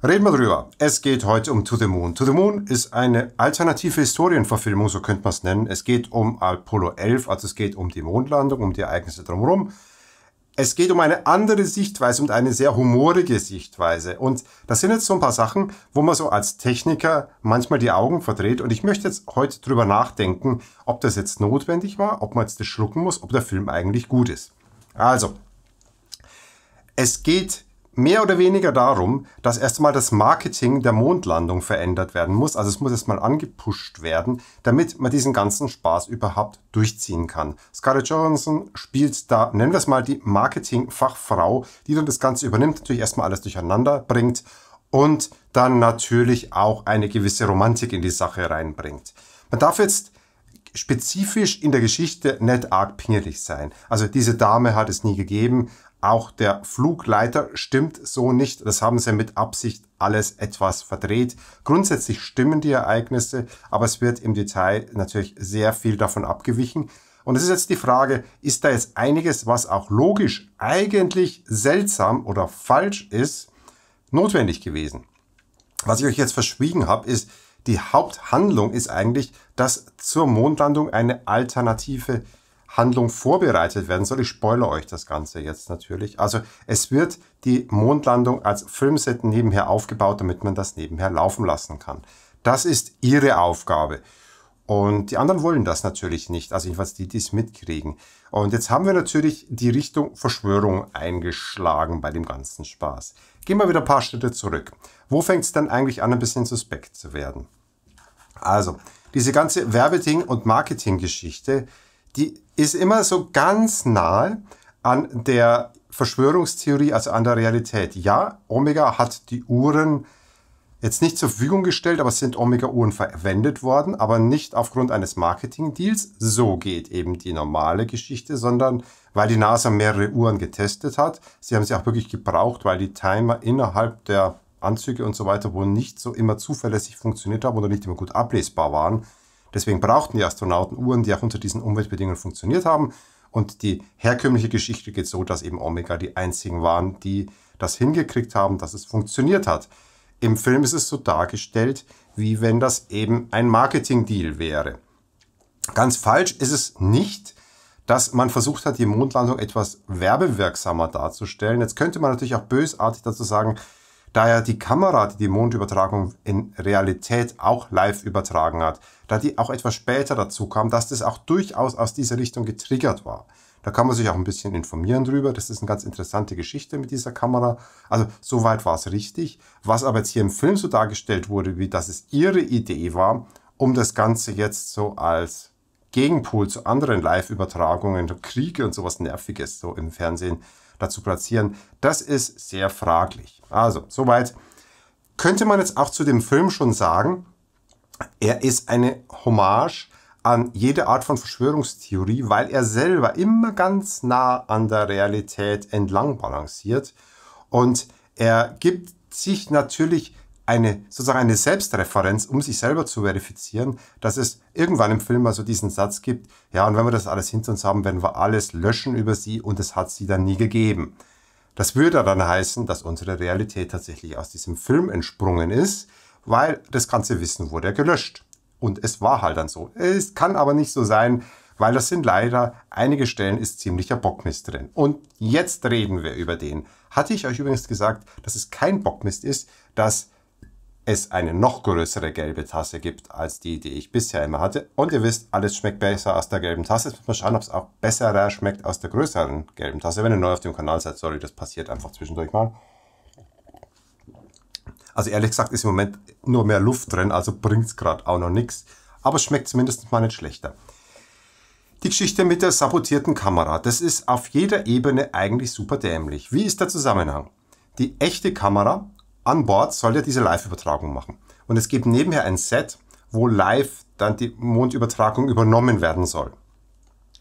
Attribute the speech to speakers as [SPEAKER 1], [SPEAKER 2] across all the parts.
[SPEAKER 1] Reden wir drüber. Es geht heute um To the Moon. To the Moon ist eine alternative Historienverfilmung, so könnte man es nennen. Es geht um Apollo 11, also es geht um die Mondlandung, um die Ereignisse drumherum. Es geht um eine andere Sichtweise und eine sehr humorige Sichtweise. Und das sind jetzt so ein paar Sachen, wo man so als Techniker manchmal die Augen verdreht. Und ich möchte jetzt heute drüber nachdenken, ob das jetzt notwendig war, ob man jetzt das schlucken muss, ob der Film eigentlich gut ist. Also, es geht mehr oder weniger darum, dass erstmal das Marketing der Mondlandung verändert werden muss. Also es muss erstmal angepusht werden, damit man diesen ganzen Spaß überhaupt durchziehen kann. Scarlett Johansson spielt da, nennen wir es mal, die Marketingfachfrau, die dann das Ganze übernimmt, natürlich erstmal alles durcheinander bringt und dann natürlich auch eine gewisse Romantik in die Sache reinbringt. Man darf jetzt spezifisch in der Geschichte nicht arg pingelig sein. Also diese Dame hat es nie gegeben. Auch der Flugleiter stimmt so nicht. Das haben sie mit Absicht alles etwas verdreht. Grundsätzlich stimmen die Ereignisse, aber es wird im Detail natürlich sehr viel davon abgewichen. Und es ist jetzt die Frage, ist da jetzt einiges, was auch logisch eigentlich seltsam oder falsch ist, notwendig gewesen? Was ich euch jetzt verschwiegen habe, ist, die Haupthandlung ist eigentlich, dass zur Mondlandung eine alternative Handlung vorbereitet werden soll. Ich spoilere euch das Ganze jetzt natürlich. Also es wird die Mondlandung als Filmset nebenher aufgebaut, damit man das nebenher laufen lassen kann. Das ist ihre Aufgabe. Und die anderen wollen das natürlich nicht, also jedenfalls die, die es mitkriegen. Und jetzt haben wir natürlich die Richtung Verschwörung eingeschlagen bei dem ganzen Spaß. Gehen wir wieder ein paar Schritte zurück. Wo fängt es dann eigentlich an, ein bisschen suspekt zu werden? Also, diese ganze Werbeding- und Marketinggeschichte, die ist immer so ganz nahe an der Verschwörungstheorie, also an der Realität. Ja, Omega hat die Uhren jetzt nicht zur Verfügung gestellt, aber es sind Omega-Uhren verwendet worden, aber nicht aufgrund eines Marketing-Deals. So geht eben die normale Geschichte, sondern weil die NASA mehrere Uhren getestet hat. Sie haben sie auch wirklich gebraucht, weil die Timer innerhalb der Anzüge und so weiter wohl nicht so immer zuverlässig funktioniert haben oder nicht immer gut ablesbar waren. Deswegen brauchten die Astronauten Uhren, die auch unter diesen Umweltbedingungen funktioniert haben. Und die herkömmliche Geschichte geht so, dass eben Omega die einzigen waren, die das hingekriegt haben, dass es funktioniert hat. Im Film ist es so dargestellt, wie wenn das eben ein Marketing-Deal wäre. Ganz falsch ist es nicht, dass man versucht hat, die Mondlandung etwas werbewirksamer darzustellen. Jetzt könnte man natürlich auch bösartig dazu sagen, da ja die Kamera, die die Mondübertragung in Realität auch live übertragen hat, da die auch etwas später dazu kam, dass das auch durchaus aus dieser Richtung getriggert war. Da kann man sich auch ein bisschen informieren drüber. Das ist eine ganz interessante Geschichte mit dieser Kamera. Also soweit war es richtig. Was aber jetzt hier im Film so dargestellt wurde, wie dass es ihre Idee war, um das Ganze jetzt so als Gegenpol zu anderen Live-Übertragungen, Kriege und sowas Nerviges so im Fernsehen dazu platzieren, das ist sehr fraglich. Also, soweit könnte man jetzt auch zu dem Film schon sagen, er ist eine Hommage an jede Art von Verschwörungstheorie, weil er selber immer ganz nah an der Realität entlang balanciert und er gibt sich natürlich eine, sozusagen eine Selbstreferenz, um sich selber zu verifizieren, dass es irgendwann im Film mal so diesen Satz gibt, ja, und wenn wir das alles hinter uns haben, werden wir alles löschen über sie und es hat sie dann nie gegeben. Das würde dann heißen, dass unsere Realität tatsächlich aus diesem Film entsprungen ist, weil das ganze Wissen wurde gelöscht. Und es war halt dann so. Es kann aber nicht so sein, weil das sind leider einige Stellen ist ziemlicher Bockmist drin. Und jetzt reden wir über den. Hatte ich euch übrigens gesagt, dass es kein Bockmist ist, dass es eine noch größere gelbe Tasse gibt als die, die ich bisher immer hatte. Und ihr wisst, alles schmeckt besser aus der gelben Tasse. Jetzt muss man schauen, ob es auch besser schmeckt aus der größeren gelben Tasse. Wenn ihr neu auf dem Kanal seid, sorry, das passiert einfach zwischendurch mal. Also ehrlich gesagt ist im Moment nur mehr Luft drin, also bringt es gerade auch noch nichts. Aber es schmeckt zumindest mal nicht schlechter. Die Geschichte mit der sabotierten Kamera, das ist auf jeder Ebene eigentlich super dämlich. Wie ist der Zusammenhang? Die echte Kamera an Bord soll ja diese Live-Übertragung machen. Und es gibt nebenher ein Set, wo live dann die Mondübertragung übernommen werden soll.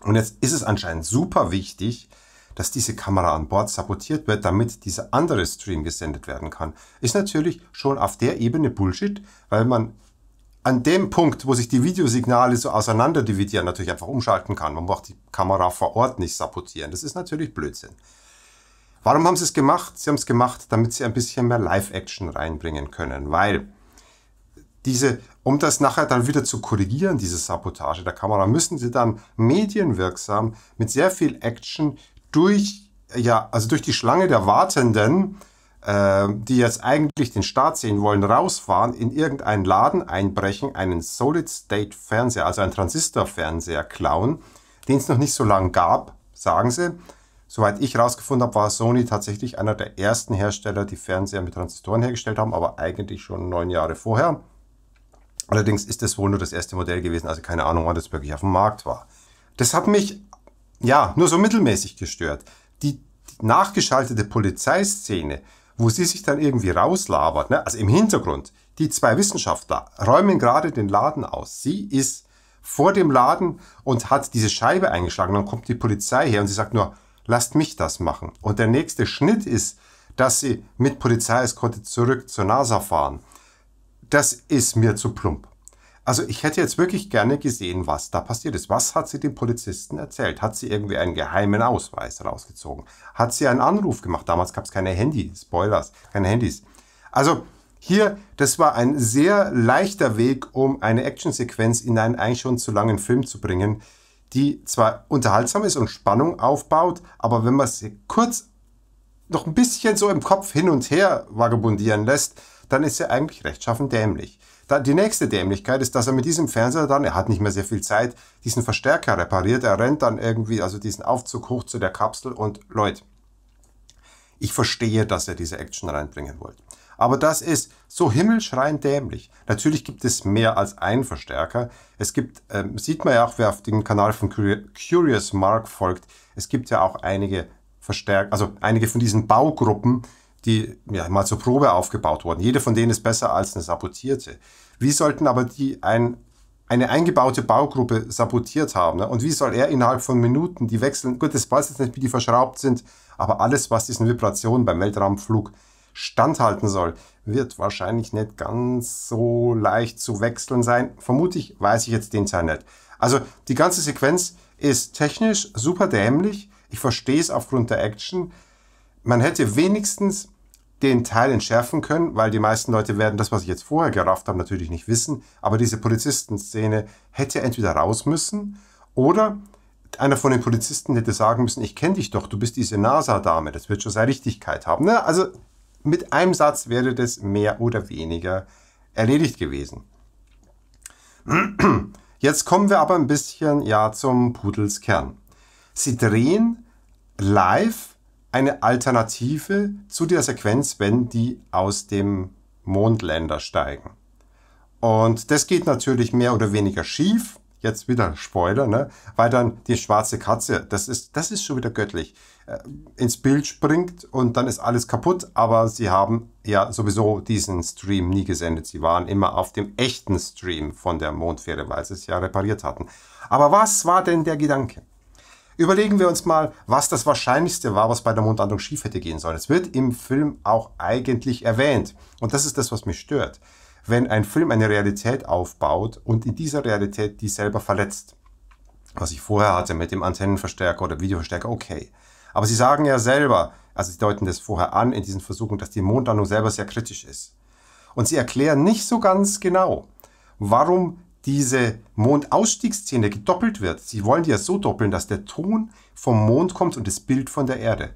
[SPEAKER 1] Und jetzt ist es anscheinend super wichtig, dass diese Kamera an Bord sabotiert wird, damit dieser andere Stream gesendet werden kann. Ist natürlich schon auf der Ebene Bullshit, weil man an dem Punkt, wo sich die Videosignale so auseinander dividieren, natürlich einfach umschalten kann. Man braucht die Kamera vor Ort nicht sabotieren. Das ist natürlich Blödsinn. Warum haben sie es gemacht? Sie haben es gemacht, damit sie ein bisschen mehr Live-Action reinbringen können, weil diese, um das nachher dann wieder zu korrigieren, diese Sabotage der Kamera, müssen sie dann medienwirksam mit sehr viel Action durch, ja, also durch die Schlange der Wartenden, äh, die jetzt eigentlich den Start sehen wollen, rausfahren, in irgendeinen Laden einbrechen, einen Solid-State-Fernseher, also einen Transistor-Fernseher klauen, den es noch nicht so lange gab, sagen sie, Soweit ich herausgefunden habe, war Sony tatsächlich einer der ersten Hersteller, die Fernseher mit Transistoren hergestellt haben, aber eigentlich schon neun Jahre vorher. Allerdings ist das wohl nur das erste Modell gewesen, also keine Ahnung, wann das wirklich auf dem Markt war. Das hat mich, ja, nur so mittelmäßig gestört. Die nachgeschaltete Polizeiszene, wo sie sich dann irgendwie rauslabert, ne? also im Hintergrund, die zwei Wissenschaftler räumen gerade den Laden aus. Sie ist vor dem Laden und hat diese Scheibe eingeschlagen. Dann kommt die Polizei her und sie sagt nur, lasst mich das machen. Und der nächste Schnitt ist, dass sie mit Polizeieskorte zurück zur NASA fahren. Das ist mir zu plump. Also ich hätte jetzt wirklich gerne gesehen, was da passiert ist. Was hat sie den Polizisten erzählt? Hat sie irgendwie einen geheimen Ausweis rausgezogen? Hat sie einen Anruf gemacht? Damals gab es keine Handys, Spoilers, keine Handys. Also hier, das war ein sehr leichter Weg, um eine Actionsequenz in einen eigentlich schon zu langen Film zu bringen, die zwar unterhaltsam ist und Spannung aufbaut, aber wenn man sie kurz noch ein bisschen so im Kopf hin und her vagabundieren lässt, dann ist er eigentlich rechtschaffen dämlich. Die nächste Dämlichkeit ist, dass er mit diesem Fernseher dann, er hat nicht mehr sehr viel Zeit, diesen Verstärker repariert. Er rennt dann irgendwie, also diesen Aufzug hoch zu der Kapsel und Leute, ich verstehe, dass er diese Action reinbringen wollte. Aber das ist so himmelschreiend dämlich. Natürlich gibt es mehr als einen Verstärker. Es gibt, ähm, sieht man ja auch, wer auf dem Kanal von Curious Mark folgt, es gibt ja auch einige Verstärker, also einige von diesen Baugruppen, die ja, mal zur Probe aufgebaut wurden. Jede von denen ist besser als eine sabotierte. Wie sollten aber die ein, eine eingebaute Baugruppe sabotiert haben? Ne? Und wie soll er innerhalb von Minuten die wechseln? Gut, das weiß jetzt nicht, wie die verschraubt sind, aber alles, was diesen Vibrationen beim Weltraumflug standhalten soll. Wird wahrscheinlich nicht ganz so leicht zu wechseln sein. Vermutlich weiß ich jetzt den Teil nicht. Also die ganze Sequenz ist technisch super dämlich. Ich verstehe es aufgrund der Action. Man hätte wenigstens den Teil entschärfen können, weil die meisten Leute werden das, was ich jetzt vorher gerafft habe, natürlich nicht wissen. Aber diese Polizistenszene hätte entweder raus müssen oder einer von den Polizisten hätte sagen müssen, ich kenne dich doch, du bist diese NASA-Dame, das wird schon seine Richtigkeit haben. Ne? Also mit einem Satz wäre das mehr oder weniger erledigt gewesen. Jetzt kommen wir aber ein bisschen ja zum Pudelskern. Sie drehen live eine Alternative zu der Sequenz, wenn die aus dem Mondländer steigen. Und das geht natürlich mehr oder weniger schief jetzt wieder Spoiler, ne? weil dann die schwarze Katze, das ist, das ist schon wieder göttlich, äh, ins Bild springt und dann ist alles kaputt, aber sie haben ja sowieso diesen Stream nie gesendet. Sie waren immer auf dem echten Stream von der Mondfähre, weil sie es ja repariert hatten. Aber was war denn der Gedanke? Überlegen wir uns mal, was das Wahrscheinlichste war, was bei der Mondlandung schief hätte gehen sollen. Es wird im Film auch eigentlich erwähnt. Und das ist das, was mich stört wenn ein Film eine Realität aufbaut und in dieser Realität die selber verletzt. Was ich vorher hatte mit dem Antennenverstärker oder Videoverstärker, okay. Aber sie sagen ja selber, also sie deuten das vorher an in diesen Versuchen, dass die Mondlandung selber sehr kritisch ist. Und sie erklären nicht so ganz genau, warum diese Mondausstiegsszene gedoppelt wird. Sie wollen die ja so doppeln, dass der Ton vom Mond kommt und das Bild von der Erde.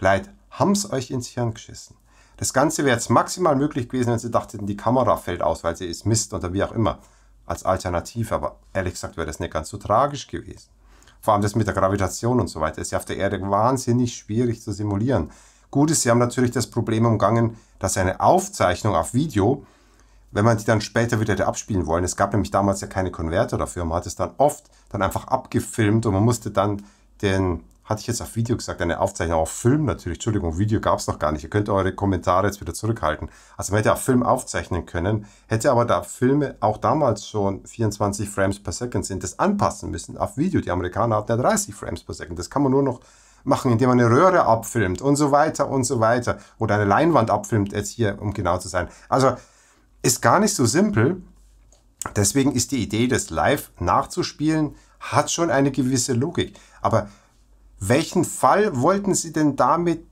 [SPEAKER 1] Leid, haben's euch ins Hirn geschissen. Das Ganze wäre jetzt maximal möglich gewesen, wenn sie dachten, die Kamera fällt aus, weil sie ist Mist oder wie auch immer. Als Alternative, aber ehrlich gesagt wäre das nicht ganz so tragisch gewesen. Vor allem das mit der Gravitation und so weiter ist ja auf der Erde wahnsinnig schwierig zu simulieren. Gut ist, sie haben natürlich das Problem umgangen, dass eine Aufzeichnung auf Video, wenn man die dann später wieder abspielen wollen, es gab nämlich damals ja keine Konverter dafür, man hat es dann oft dann einfach abgefilmt und man musste dann den hatte ich jetzt auf Video gesagt, eine Aufzeichnung, auf Film natürlich, Entschuldigung, Video gab es noch gar nicht. Ihr könnt eure Kommentare jetzt wieder zurückhalten. Also man hätte auf Film aufzeichnen können, hätte aber da Filme auch damals schon 24 Frames per Second sind, das anpassen müssen auf Video. Die Amerikaner hatten ja 30 Frames per Second. Das kann man nur noch machen, indem man eine Röhre abfilmt und so weiter und so weiter. Oder eine Leinwand abfilmt, jetzt hier, um genau zu sein. Also ist gar nicht so simpel. Deswegen ist die Idee, das live nachzuspielen, hat schon eine gewisse Logik. Aber welchen Fall wollten Sie denn damit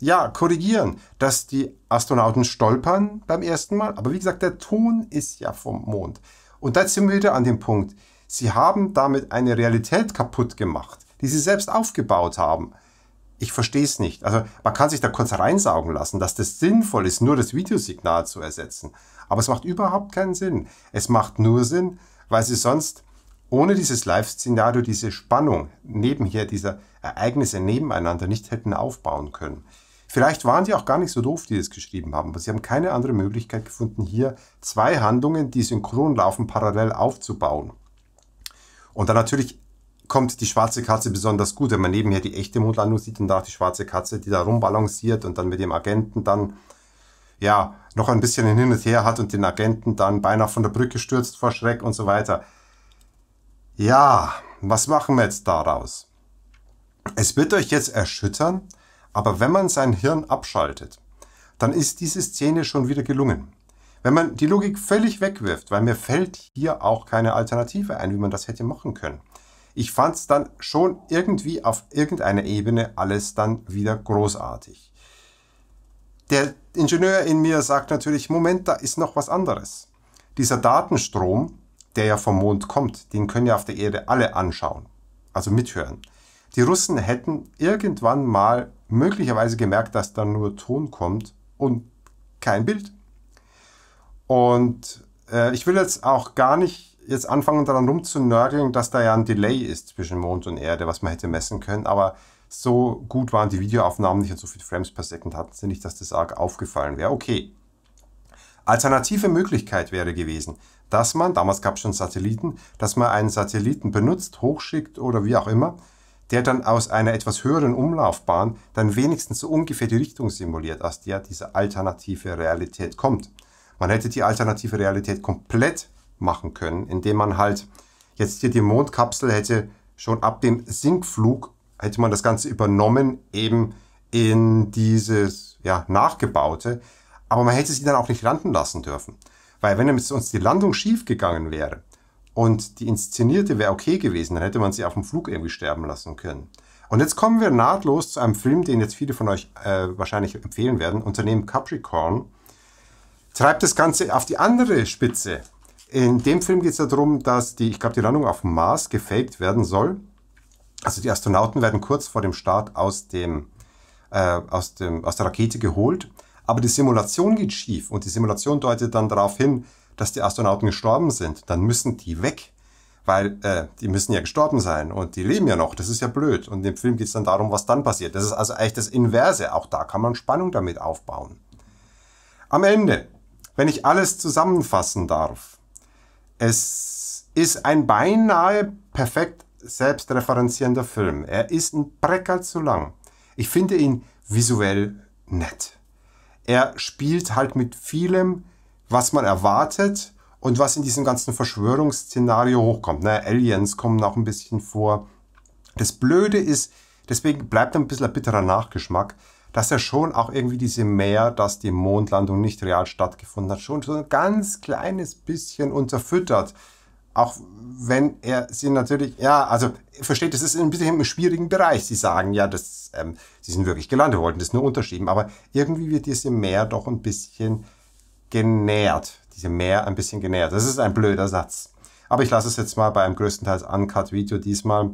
[SPEAKER 1] ja, korrigieren, dass die Astronauten stolpern beim ersten Mal? Aber wie gesagt, der Ton ist ja vom Mond. Und da sind wir wieder an dem Punkt. Sie haben damit eine Realität kaputt gemacht, die Sie selbst aufgebaut haben. Ich verstehe es nicht. Also man kann sich da kurz reinsaugen lassen, dass das sinnvoll ist, nur das Videosignal zu ersetzen. Aber es macht überhaupt keinen Sinn. Es macht nur Sinn, weil Sie sonst ohne dieses Live-Szenario diese Spannung nebenher dieser Ereignisse nebeneinander nicht hätten aufbauen können. Vielleicht waren die auch gar nicht so doof, die das geschrieben haben, aber sie haben keine andere Möglichkeit gefunden, hier zwei Handlungen, die synchron laufen, parallel aufzubauen. Und dann natürlich kommt die schwarze Katze besonders gut, wenn man nebenher die echte Mondlandung sieht und auch die schwarze Katze, die da rumbalanciert und dann mit dem Agenten dann ja noch ein bisschen hin und her hat und den Agenten dann beinahe von der Brücke stürzt vor Schreck und so weiter. Ja, was machen wir jetzt daraus? Es wird euch jetzt erschüttern, aber wenn man sein Hirn abschaltet, dann ist diese Szene schon wieder gelungen. Wenn man die Logik völlig wegwirft, weil mir fällt hier auch keine Alternative ein, wie man das hätte machen können. Ich fand es dann schon irgendwie auf irgendeiner Ebene alles dann wieder großartig. Der Ingenieur in mir sagt natürlich, Moment, da ist noch was anderes. Dieser Datenstrom, der ja vom Mond kommt, den können ja auf der Erde alle anschauen, also mithören. Die Russen hätten irgendwann mal möglicherweise gemerkt, dass da nur Ton kommt und kein Bild. Und äh, ich will jetzt auch gar nicht jetzt anfangen daran rumzunörgeln, dass da ja ein Delay ist zwischen Mond und Erde, was man hätte messen können, aber so gut waren die Videoaufnahmen nicht und so viele Frames per Second hatten sie nicht, dass das arg aufgefallen wäre. Okay. Alternative Möglichkeit wäre gewesen, dass man, damals gab es schon Satelliten, dass man einen Satelliten benutzt, hochschickt oder wie auch immer, der dann aus einer etwas höheren Umlaufbahn dann wenigstens so ungefähr die Richtung simuliert, aus der diese alternative Realität kommt. Man hätte die alternative Realität komplett machen können, indem man halt jetzt hier die Mondkapsel hätte, schon ab dem Sinkflug hätte man das Ganze übernommen, eben in dieses ja, Nachgebaute, aber man hätte sie dann auch nicht landen lassen dürfen. Weil wenn uns die Landung schief gegangen wäre und die inszenierte wäre okay gewesen, dann hätte man sie auf dem Flug irgendwie sterben lassen können. Und jetzt kommen wir nahtlos zu einem Film, den jetzt viele von euch äh, wahrscheinlich empfehlen werden. Unternehmen Capricorn treibt das Ganze auf die andere Spitze. In dem Film geht es ja darum, dass die, ich glaube, die Landung auf dem Mars gefaked werden soll. Also die Astronauten werden kurz vor dem Start aus dem, äh, aus dem, aus der Rakete geholt aber die Simulation geht schief und die Simulation deutet dann darauf hin, dass die Astronauten gestorben sind. Dann müssen die weg, weil äh, die müssen ja gestorben sein und die leben ja noch. Das ist ja blöd. Und im Film geht es dann darum, was dann passiert. Das ist also eigentlich das Inverse. Auch da kann man Spannung damit aufbauen. Am Ende, wenn ich alles zusammenfassen darf, es ist ein beinahe perfekt selbstreferenzierender Film. Er ist ein Brecker zu lang. Ich finde ihn visuell nett er spielt halt mit vielem, was man erwartet und was in diesem ganzen Verschwörungsszenario hochkommt. Ne? Aliens kommen auch ein bisschen vor. Das Blöde ist, deswegen bleibt ein bisschen ein bitterer Nachgeschmack, dass er schon auch irgendwie diese Mehr, dass die Mondlandung nicht real stattgefunden hat, schon so ein ganz kleines bisschen unterfüttert. Auch wenn er sie natürlich, ja, also versteht, es ist ein bisschen im schwierigen Bereich. Sie sagen ja, dass ähm, sie sind wirklich gelandet, wollten das nur unterschieben, aber irgendwie wird diese Meer doch ein bisschen genährt. Diese Meer ein bisschen genährt. Das ist ein blöder Satz. Aber ich lasse es jetzt mal bei einem größtenteils Uncut-Video diesmal.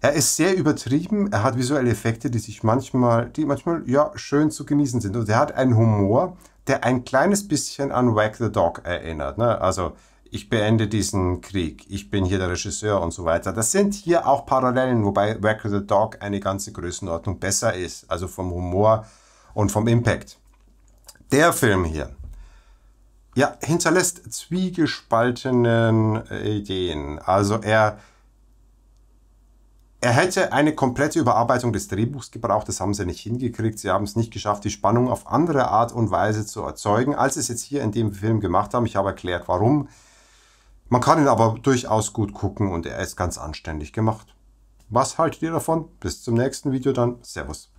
[SPEAKER 1] Er ist sehr übertrieben, er hat visuelle Effekte, die sich manchmal, die manchmal ja schön zu genießen sind. Und er hat einen Humor, der ein kleines bisschen an Wag the Dog erinnert. Ne? Also ich beende diesen Krieg, ich bin hier der Regisseur und so weiter. Das sind hier auch Parallelen, wobei Record the Dog eine ganze Größenordnung besser ist, also vom Humor und vom Impact. Der Film hier, ja, hinterlässt zwiegespaltenen äh, Ideen. Also er, er hätte eine komplette Überarbeitung des Drehbuchs gebraucht, das haben sie nicht hingekriegt. Sie haben es nicht geschafft, die Spannung auf andere Art und Weise zu erzeugen, als sie es jetzt hier in dem Film gemacht haben. Ich habe erklärt, warum. Man kann ihn aber durchaus gut gucken und er ist ganz anständig gemacht. Was haltet ihr davon? Bis zum nächsten Video dann. Servus.